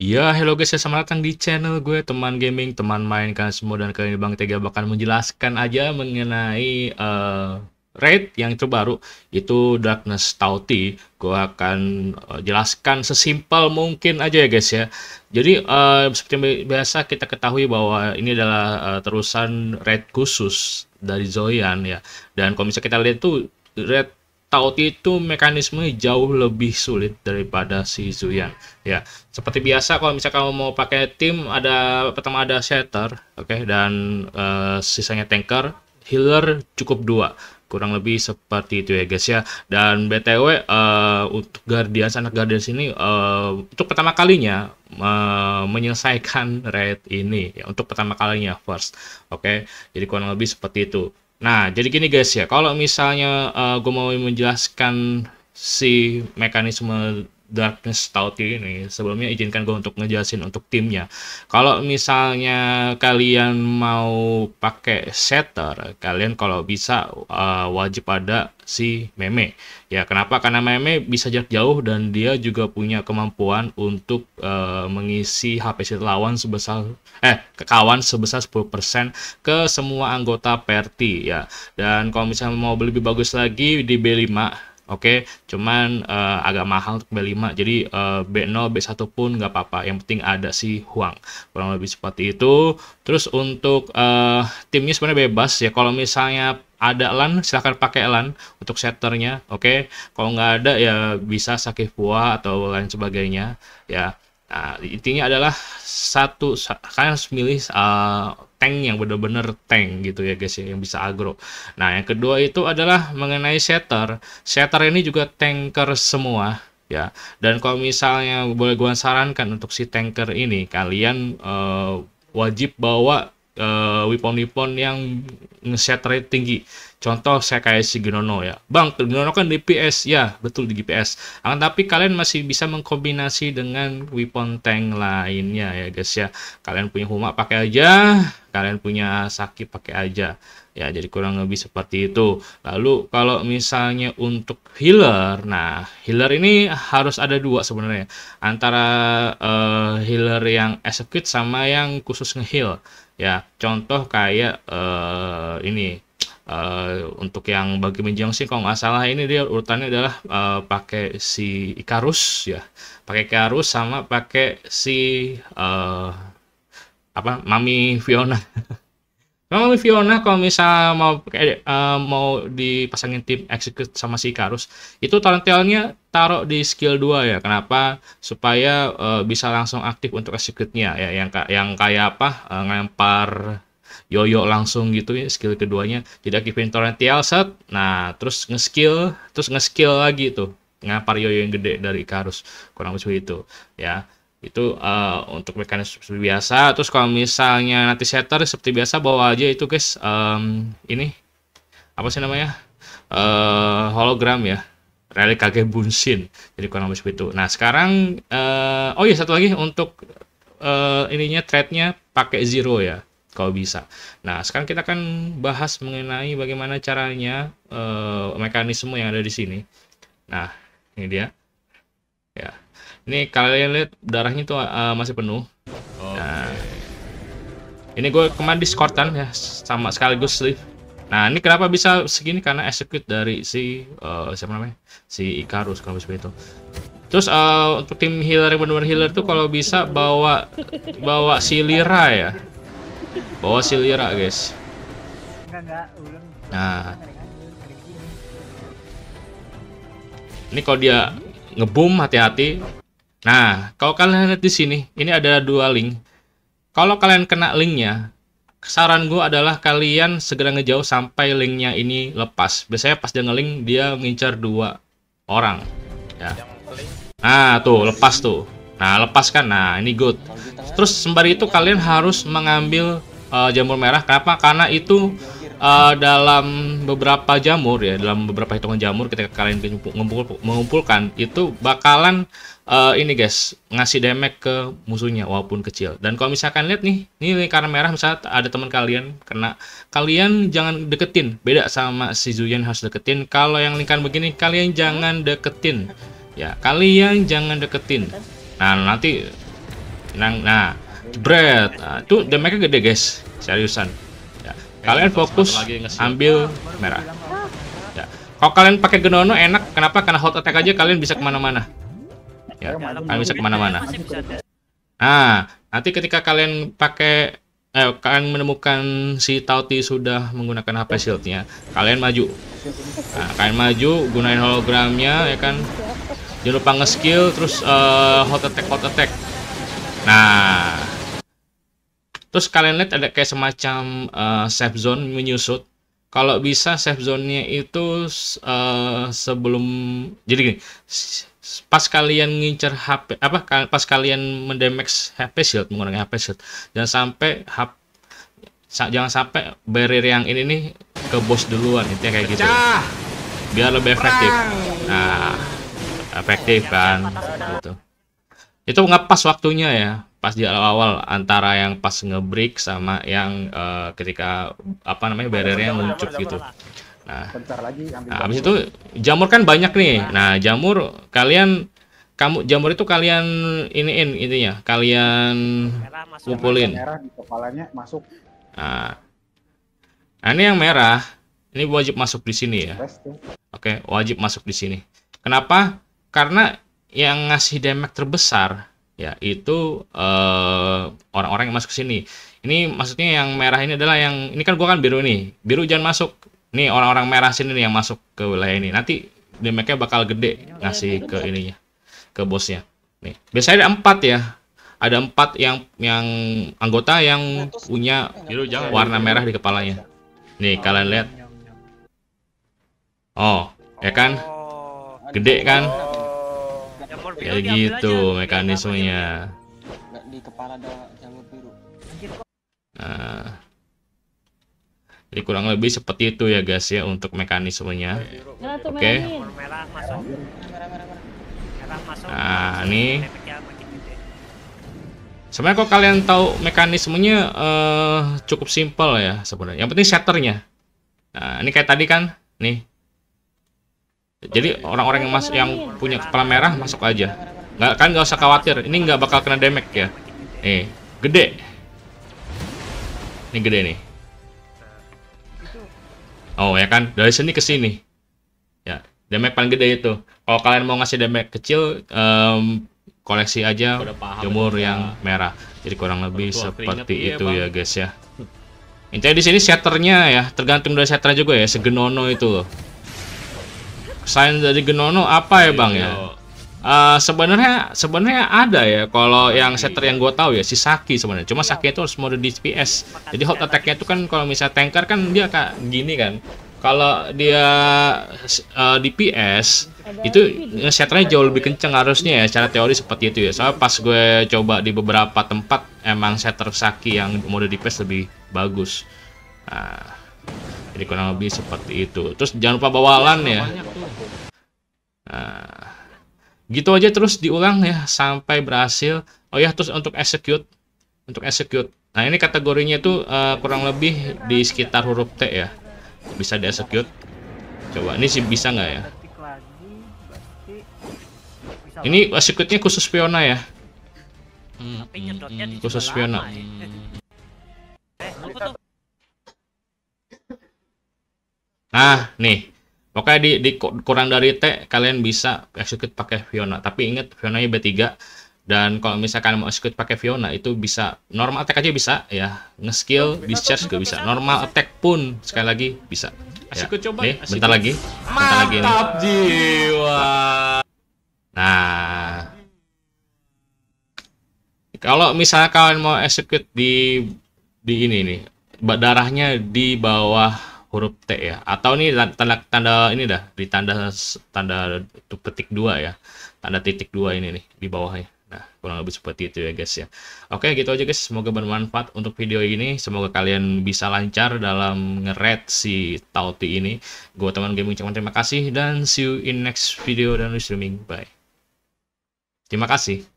Ya, hello guys, selamat datang di channel gue, teman gaming, teman main kalian semua dan kali ini Bang Tega bakal menjelaskan aja mengenai uh, raid yang terbaru itu Darkness Tauti. Gue akan uh, jelaskan sesimpel mungkin aja ya guys ya. Jadi uh, seperti biasa kita ketahui bahwa ini adalah uh, terusan raid khusus dari Zoyan ya. Dan kalau misalnya kita lihat tuh raid Taut itu mekanisme jauh lebih sulit daripada si Zuyan. Ya, seperti biasa kalau misalnya kamu mau pakai tim ada pertama ada setter, oke okay, dan uh, sisanya tanker, healer cukup dua kurang lebih seperti itu ya guys ya dan btw uh, eh, untuk guardian anak guardian sini uh, eh, untuk pertama kalinya menyelesaikan raid ini ya untuk pertama kalinya first oke okay? jadi kurang lebih seperti itu Nah, jadi gini guys ya, kalau misalnya uh, eh, gue mau menjelaskan si mekanisme Darkness Tauti ini. Sebelumnya izinkan gue untuk ngejelasin untuk timnya. Kalau misalnya kalian mau pakai setter, kalian kalau bisa uh, wajib ada si meme. Ya, kenapa? Karena meme bisa jarak jauh dan dia juga punya kemampuan untuk uh, mengisi HP si lawan sebesar eh kawan sebesar 10% ke semua anggota party e ya. Dan kalau misalnya mau lebih bagus lagi di B5 Oke, okay? cuman uh, agak mahal untuk B5. Jadi uh, B0, B1 pun nggak apa-apa. Yang penting ada si Huang. Kurang lebih seperti itu. Terus untuk uh, timnya sebenarnya bebas ya. Kalau misalnya ada LAN, silahkan pakai LAN untuk setternya. Oke, okay? kalau nggak ada ya bisa sakit buah atau lain sebagainya. Ya, Nah, intinya adalah satu kalian harus milih uh, tank yang benar-benar tank gitu ya guys ya, yang bisa agro. Nah, yang kedua itu adalah mengenai setter. Setter ini juga tanker semua ya. Dan kalau misalnya boleh gua sarankan untuk si tanker ini kalian uh, wajib bawa uh, weapon-weapon yang ngeset rate tinggi. Contoh saya kayak si Ginono ya. Bang, Ginono kan DPS. Ya, betul di GPS. Akan ah, tapi kalian masih bisa mengkombinasi dengan weapon tank lainnya ya guys ya. Kalian punya Huma pakai aja, kalian punya Saki pakai aja ya jadi kurang lebih seperti itu lalu kalau misalnya untuk healer nah healer ini harus ada dua sebenarnya antara uh, healer yang execute sama yang khusus ngeheal ya contoh kayak uh, ini Uh, untuk yang bagi Minjong sih kalau nggak salah ini dia urutannya adalah uh, pakai si Ikarus ya pakai Ikarus sama pakai si uh, apa Mami Fiona Memang Fiona kalau misal mau uh, mau dipasangin tim execute sama si Karus, itu talent-talentnya taruh di skill 2 ya. Kenapa? Supaya uh, bisa langsung aktif untuk execute-nya ya yang yang kayak apa? Uh, ngelempar yoyo langsung gitu ya skill keduanya. Jadi aktifin torrential set. Nah, terus nge-skill, terus nge-skill lagi tuh. Ngapar yoyo yang gede dari Karus Kurang lebih itu ya itu uh, untuk mekanisme seperti biasa terus kalau misalnya nanti setter seperti biasa bawa aja itu guys um, ini apa sih namanya uh, hologram ya relik kakek bunsin. jadi kurang lebih seperti itu nah sekarang uh, oh iya satu lagi untuk uh, ininya threadnya pakai zero ya kalau bisa. Nah, sekarang kita akan bahas mengenai bagaimana caranya uh, mekanisme yang ada di sini. Nah, ini dia. Ya. Ini kalian lihat darahnya itu uh, eh, masih penuh. Okay. Nah, ini gue kemarin discordan ya sama sekaligus sleeve. Nah, ini kenapa bisa segini? Karena execute dari si uh, siapa namanya? Si Icarus kalau seperti itu. Terus uh, untuk tim healer yang benar-benar healer tuh kalau bisa bawa bawa si Lira ya. Bawa si Lira, guys. Nah. Ini kalau dia ngebum hati-hati Nah, kalau kalian lihat di sini, ini ada dua link. Kalau kalian kena linknya, saran gue adalah kalian segera ngejauh sampai linknya ini lepas. Biasanya pas dia ngelink, dia ngincar dua orang. Ya. Nah, tuh, lepas tuh. Nah, lepaskan. Nah, ini good. Terus sembari itu kalian harus mengambil uh, jamur merah. Kenapa? Karena itu uh, dalam beberapa jamur ya, dalam beberapa hitungan jamur ketika kalian mengumpul, mengumpulkan itu bakalan uh, ini guys ngasih damage ke musuhnya walaupun kecil. Dan kalau misalkan lihat nih, ini karena merah misalnya ada teman kalian kena, kalian jangan deketin. Beda sama si Zuyan harus deketin. Kalau yang lingkaran begini kalian jangan deketin. Ya, kalian jangan deketin. Nah, nanti nah, nah bread Nah, itu damage gede guys, seriusan. Kalian fokus ambil merah. Ya. Kalau kalian pakai Genono enak, kenapa? Karena hot attack aja kalian bisa kemana-mana. Ya, ya kalian bisa kemana-mana. Nah, nanti ketika kalian pakai eh, kalian menemukan si Tauti sudah menggunakan HP shieldnya, kalian maju. Nah, kalian maju, gunain hologramnya, ya kan? Jangan lupa nge-skill, terus uh, hot attack, hot attack. Nah, Terus kalian lihat ada kayak semacam uh, safe zone menyusut. Kalau bisa safe zone-nya itu uh, sebelum jadi gini, pas kalian ngincer HP apa pas kalian mendemex HP shield menggunakan HP shield jangan sampai HP jangan sampai barrier yang ini nih ke bos duluan itu kayak gitu biar lebih efektif nah efektif kan gitu itu ngepas waktunya ya pas di awal-awal antara yang pas ngebreak sama yang uh, ketika apa namanya barriernya meluncur gitu. Nah, lagi nah habis itu jamur kan banyak nih. Iya. Nah, jamur kalian kamu jamur itu kalian iniin intinya, kalian kumpulin. masuk. Nah, nah, ini yang merah, ini wajib masuk di sini ya. Oke, okay, wajib masuk di sini. Kenapa? Karena yang ngasih damage terbesar ya itu orang eh, orang-orang yang masuk ke sini ini maksudnya yang merah ini adalah yang ini kan gua kan biru nih biru jangan masuk nih orang-orang merah sini nih yang masuk ke wilayah ini nanti damage bakal gede ngasih ke ininya ke bosnya nih biasanya ada empat ya ada empat yang yang anggota yang punya biru jangan warna merah di kepalanya nih kalian lihat oh ya kan oh. gede kan kayak gitu mekanismenya di kepala ada jalur biru nah jadi kurang lebih seperti itu ya guys ya untuk mekanismenya nah, oke okay. nah ini sebenarnya kalau kalian tahu mekanismenya eh, cukup simpel ya sebenarnya yang penting shutternya nah ini kayak tadi kan nih jadi orang-orang yang mas yang punya kepala merah masuk aja. Nggak kan nggak usah khawatir. Ini nggak bakal kena damage ya. Nih, gede. Ini gede nih. Oh ya kan dari sini ke sini. Ya, damage paling gede itu. Kalau kalian mau ngasih damage kecil, um, koleksi aja jemur yang merah. Jadi kurang lebih seperti itu ya, ya guys ya. Intinya di sini setternya ya tergantung dari setter juga ya segenono itu loh. Selain dari Genono apa ya bang ya? Uh, sebenarnya sebenarnya ada ya kalau iya, yang iya. setter yang gue tahu ya si Saki sebenarnya cuma Saki itu harus mode DPS jadi hot attacknya itu kan kalau misalnya tanker kan dia kayak gini kan kalau dia uh, eh, DPS itu setternya jauh lebih kenceng harusnya ya secara teori seperti itu ya soalnya pas gue coba di beberapa tempat emang setter Saki yang mode DPS lebih bagus nah, jadi kurang lebih seperti itu terus jangan lupa bawa LAN ya Ah, gitu aja terus diulang ya sampai berhasil. Oh ya terus untuk execute, untuk execute. Nah ini kategorinya itu uh, eh, kurang lebih di sekitar huruf T ya. Bisa di execute. Coba ini sih bisa nggak ya? Ini execute-nya khusus Fiona ya. Hmm, hmm khusus Fiona ya. hmm. Eh, Nah, nih. Pokoknya di, di kurang dari T kalian bisa execute pakai Fiona. Tapi ingat Fiona nya B3 dan kalau misalkan mau execute pakai Fiona itu bisa normal attack aja bisa ya. Nge-skill, discharge juga bisa. Normal attack pun sekali lagi bisa. Ya. coba. Nih, bentar lagi. Bentar lagi ini. Mantap jiwa. Nah. Kalau misalnya kalian mau execute di di ini nih, darahnya di bawah huruf T ya atau ini tanda tanda ini dah di tanda tanda petik dua ya tanda titik dua ini nih di bawahnya nah kurang lebih seperti itu ya guys ya oke gitu aja guys semoga bermanfaat untuk video ini semoga kalian bisa lancar dalam ngeret si Tauti ini gue teman gaming cuman terima kasih dan see you in next video dan streaming bye terima kasih